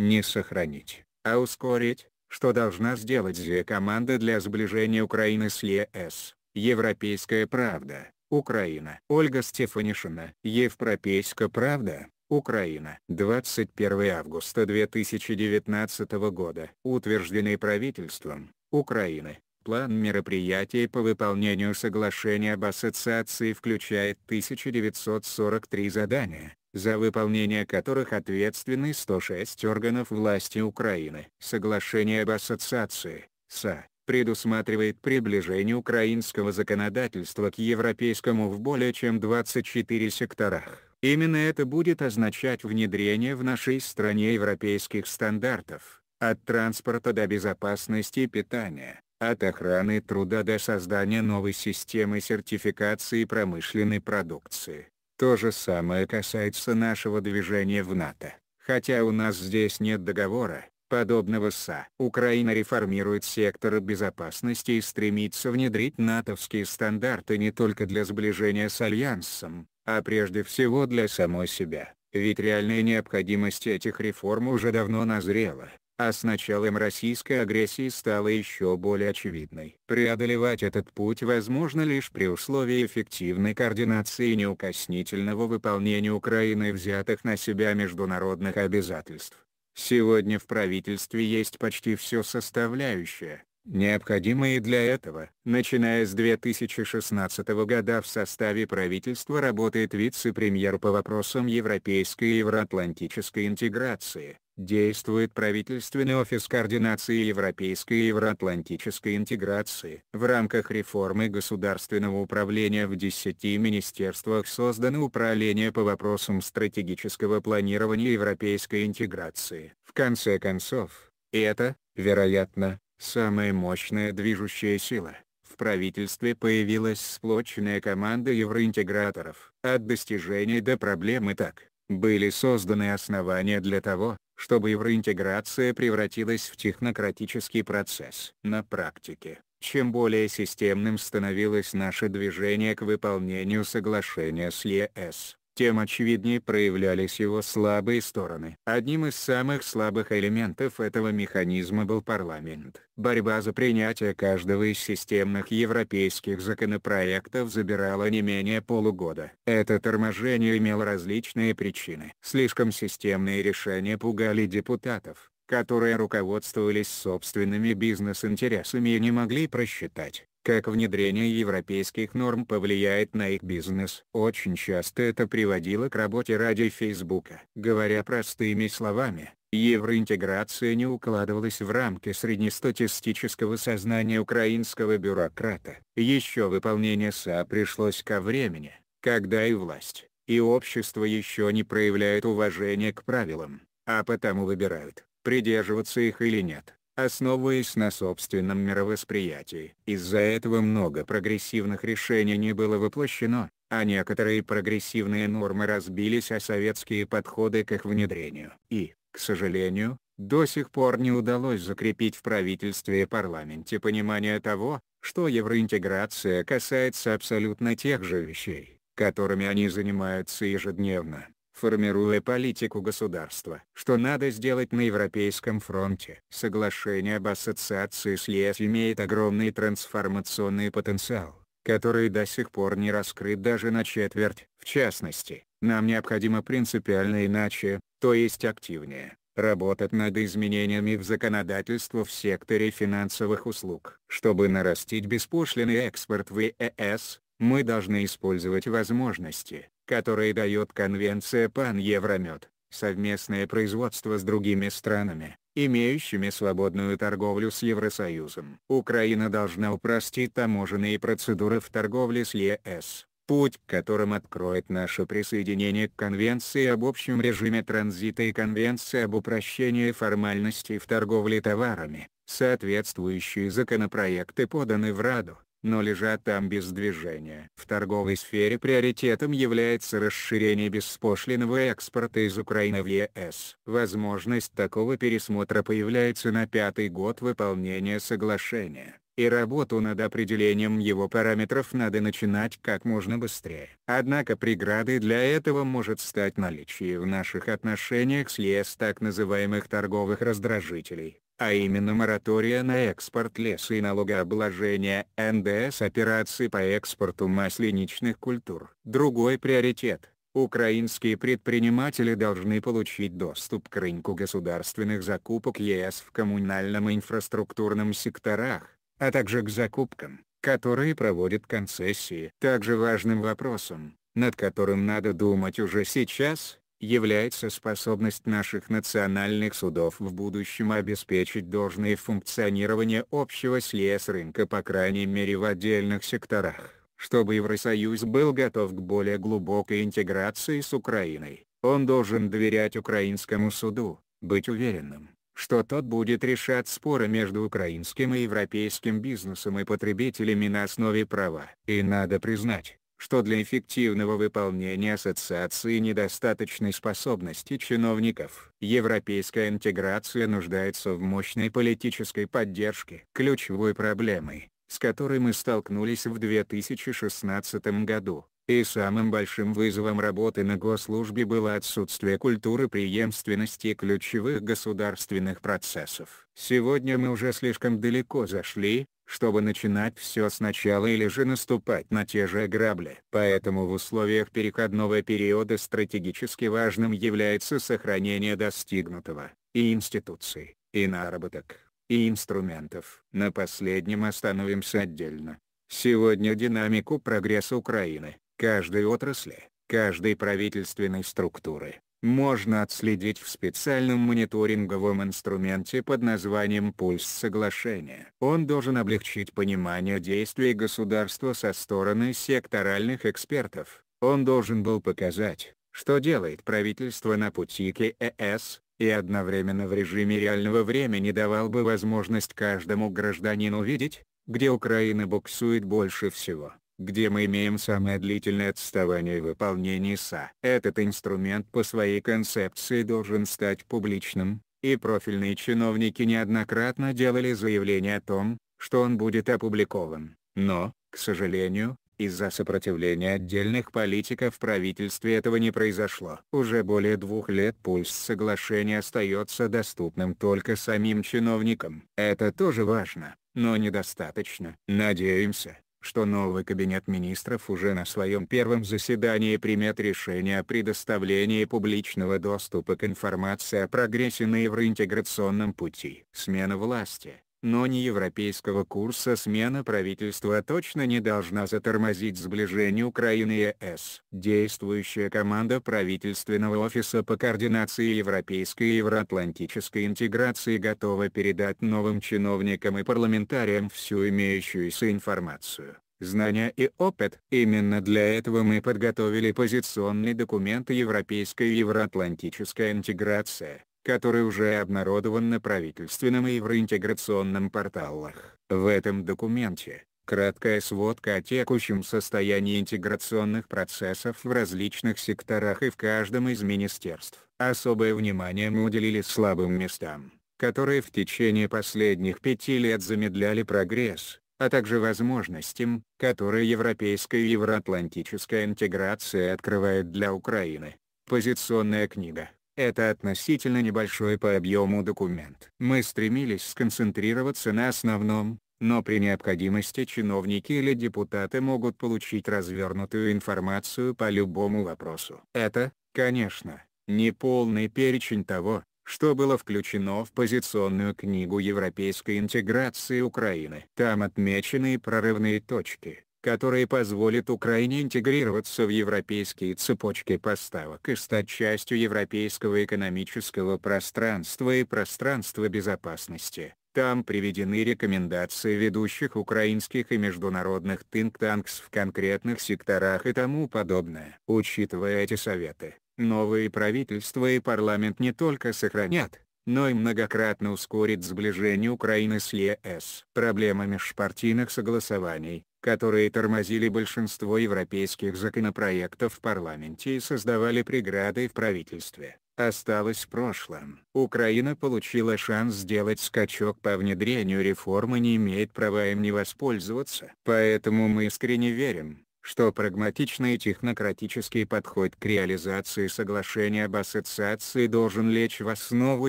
не сохранить, а ускорить, что должна сделать зе-команда для сближения Украины с ЕС. Европейская правда, Украина. Ольга Стефанишина. Европейская правда, Украина. 21 августа 2019 года. Утвержденный правительством Украины. План мероприятий по выполнению соглашения об ассоциации включает 1943 задания, за выполнение которых ответственны 106 органов власти Украины. Соглашение об ассоциации, СА, предусматривает приближение украинского законодательства к европейскому в более чем 24 секторах. Именно это будет означать внедрение в нашей стране европейских стандартов, от транспорта до безопасности и питания, от охраны труда до создания новой системы сертификации промышленной продукции. То же самое касается нашего движения в НАТО. Хотя у нас здесь нет договора, подобного СА. Украина реформирует сектор безопасности и стремится внедрить натовские стандарты не только для сближения с Альянсом, а прежде всего для самой себя. Ведь реальная необходимость этих реформ уже давно назрела а с началом российской агрессии стала еще более очевидной. Преодолевать этот путь возможно лишь при условии эффективной координации и неукоснительного выполнения Украины взятых на себя международных обязательств. Сегодня в правительстве есть почти все составляющее, необходимые для этого. Начиная с 2016 года в составе правительства работает вице-премьер по вопросам европейской и евроатлантической интеграции, действует правительственный офис координации европейской и евроатлантической интеграции. В рамках реформы государственного управления в 10 министерствах создано управление по вопросам стратегического планирования европейской интеграции. В конце концов, это, вероятно, самая мощная движущая сила. В правительстве появилась сплоченная команда евроинтеграторов. От достижений до проблемы так были созданы основания для того, чтобы евроинтеграция превратилась в технократический процесс. На практике, чем более системным становилось наше движение к выполнению соглашения с ЕС, тем очевиднее проявлялись его слабые стороны. Одним из самых слабых элементов этого механизма был парламент. Борьба за принятие каждого из системных европейских законопроектов забирала не менее полугода. Это торможение имело различные причины. Слишком системные решения пугали депутатов которые руководствовались собственными бизнес-интересами и не могли просчитать, как внедрение европейских норм повлияет на их бизнес. Очень часто это приводило к работе ради Фейсбука. Говоря простыми словами, евроинтеграция не укладывалась в рамки среднестатистического сознания украинского бюрократа. Еще выполнение СА пришлось ко времени, когда и власть, и общество еще не проявляют уважения к правилам, а потому выбирают, придерживаться их или нет основываясь на собственном мировосприятии. Из-за этого много прогрессивных решений не было воплощено, а некоторые прогрессивные нормы разбились о а советские подходы к их внедрению. И, к сожалению, до сих пор не удалось закрепить в правительстве и парламенте понимание того, что евроинтеграция касается абсолютно тех же вещей, которыми они занимаются ежедневно формируя политику государства. Что надо сделать на Европейском фронте? Соглашение об ассоциации с ЕС имеет огромный трансформационный потенциал который до сих пор не раскрыт даже на четверть. В частности, нам необходимо принципиально иначе, то есть активнее, работать над изменениями в законодательство в секторе финансовых услуг. Чтобы нарастить беспошлиный экспорт в ЕС, э мы должны использовать возможности, которые дает Конвенция Пан-Евромед, совместное производство с другими странами, имеющими свободную торговлю с Евросоюзом. Украина должна упростить таможенные процедуры в торговле с ЕС, путь к которым откроет наше присоединение к Конвенции об общем режиме транзита и Конвенции об упрощении формальностей в торговле товарами. Соответствующие законопроекты поданы в Раду, но лежат там без движения. В торговой сфере приоритетом является расширение беспошлинного экспорта из Украины в ЕС. Возможность такого пересмотра появляется на пятый год выполнения соглашения и работу над определением его параметров надо начинать как можно быстрее. Однако преградой для этого может стать наличие в наших отношениях с ЕС так называемых торговых раздражителей а именно моратория на экспорт леса и налогообложения НДС операций по экспорту масляничных культур. Другой приоритет – украинские предприниматели должны получить доступ к рынку государственных закупок ЕС в коммунальном и инфраструктурном секторах, а также к закупкам, которые проводят концессии. Также важным вопросом, над которым надо думать уже сейчас – является способность наших национальных судов в будущем обеспечить должное функционирование общего рынка, по крайней мере в отдельных секторах. Чтобы Евросоюз был готов к более глубокой интеграции с Украиной, он должен доверять украинскому суду, быть уверенным, что тот будет решать споры между украинским и европейским бизнесом и потребителями на основе права. И надо признать, что для эффективного выполнения ассоциации недостаточной способности чиновников. Европейская интеграция нуждается в мощной политической поддержке. Ключевой проблемой, с которой мы столкнулись в 2016 году, и самым большим вызовом работы на госслужбе было отсутствие культуры преемственности ключевых государственных процессов. Сегодня мы уже слишком далеко зашли, чтобы начинать все сначала или же наступать на те же грабли. Поэтому в условиях переходного периода стратегически важным является сохранение достигнутого, и институций, и наработок, и инструментов. На последнем остановимся отдельно. Сегодня динамику прогресса Украины, каждой отрасли, каждой правительственной структуры, можно отследить в специальном мониторинговом инструменте под названием «Пульс соглашения». Он должен облегчить понимание действий государства со стороны секторальных экспертов. Он должен был показать, что делает правительство на пути к ЕС, и одновременно в режиме реального времени давал бы возможность каждому гражданину видеть, где Украина буксует больше всего где мы имеем самое длительное отставание в выполнении СА. Этот инструмент по своей концепции должен стать публичным, и профильные чиновники неоднократно делали заявление о том, что он будет опубликован. Но, к сожалению, из-за сопротивления отдельных политиков в правительстве этого не произошло. Уже более двух лет пульс соглашения остается доступным только самим чиновникам. Это тоже важно, но недостаточно. Надеемся, что новый кабинет министров уже на своем первом заседании примет решение о предоставлении публичного доступа к информации о прогрессе на евроинтеграционном пути. Смена власти но не европейского курса смена правительства точно не должна затормозить сближение Украины и ЕС. Действующая команда правительственного офиса по координации европейской и евроатлантической интеграции готова передать новым чиновникам и парламентариям всю имеющуюся информацию знания и опыт. Именно для этого мы подготовили позиционный документ «Европейская и евроатлантическая интеграция», который уже обнародован на правительственном и евроинтеграционном порталах. В этом документе, краткая сводка о текущем состоянии интеграционных процессов в различных секторах и в каждом из министерств. Особое внимание мы уделили слабым местам, которые в течение последних пяти лет замедляли прогресс, а также возможностям, которые европейская и евроатлантическая интеграция открывает для Украины. Позиционная книга это относительно небольшой по объему документ. Мы стремились сконцентрироваться на основном, но при необходимости чиновники или депутаты могут получить развернутую информацию по любому вопросу. Это, конечно, не полный перечень того, что было включено в позиционную книгу европейской интеграции Украины. Там отмечены прорывные точки, которые позволят Украине интегрироваться в европейские цепочки поставок и стать частью европейского экономического пространства и пространства безопасности. Там приведены рекомендации ведущих украинских и международных think танкс в конкретных секторах и тому подобное. Учитывая эти советы, новые правительства и парламент не только сохранят, но и многократно ускорит сближение Украины с ЕС. Проблема межпартийных согласований, которые тормозили большинство европейских законопроектов в парламенте и создавали преграды в правительстве, осталось в прошлом. Украина получила шанс сделать скачок по внедрению реформы и не имеет права им не воспользоваться. Поэтому мы искренне верим, что прагматичный технократический подход к реализации соглашения об ассоциации должен лечь в основу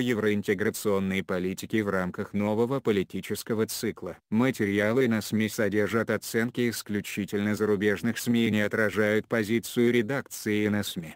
евроинтеграционной политики в рамках нового политического цикла. Материалы на СМИ содержат оценки исключительно зарубежных СМИ и не отражают позицию редакции на СМИ.